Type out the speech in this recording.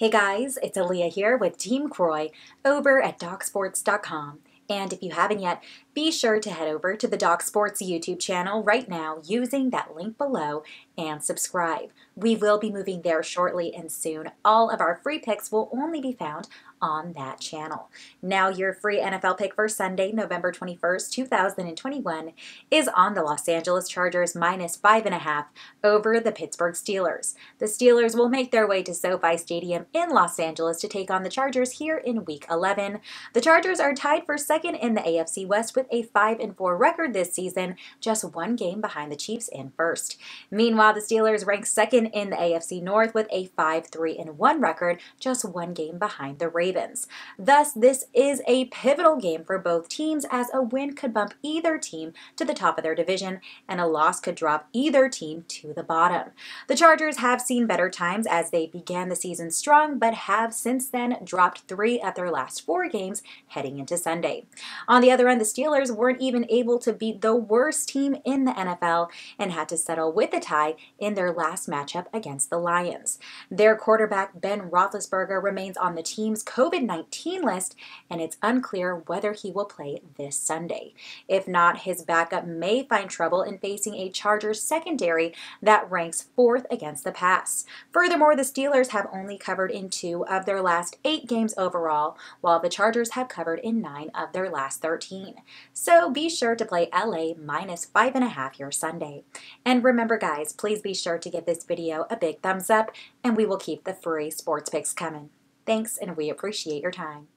Hey guys, it's Aaliyah here with Team Croy over at DocSports.com. And if you haven't yet, be sure to head over to the Doc Sports YouTube channel right now using that link below and subscribe. We will be moving there shortly and soon. All of our free picks will only be found on that channel. Now your free NFL pick for Sunday, November 21st, 2021 is on the Los Angeles Chargers minus five and a half over the Pittsburgh Steelers. The Steelers will make their way to SoFi Stadium in Los Angeles to take on the Chargers here in week 11. The Chargers are tied for second second in the AFC West with a 5 and 4 record this season, just one game behind the Chiefs in first. Meanwhile, the Steelers rank second in the AFC North with a 5 3 and 1 record, just one game behind the Ravens. Thus, this is a pivotal game for both teams as a win could bump either team to the top of their division and a loss could drop either team to the bottom. The Chargers have seen better times as they began the season strong, but have since then dropped three of their last four games heading into Sunday. On the other end, the Steelers weren't even able to beat the worst team in the NFL and had to settle with a tie in their last matchup against the Lions. Their quarterback, Ben Roethlisberger, remains on the team's COVID 19 list, and it's unclear whether he will play this Sunday. If not, his backup may find trouble in facing a Chargers secondary that ranks fourth against the pass. Furthermore, the Steelers have only covered in two of their last eight games overall, while the Chargers have covered in nine of their their last 13. So be sure to play LA minus five and a half your Sunday. And remember guys, please be sure to give this video a big thumbs up and we will keep the free sports picks coming. Thanks and we appreciate your time.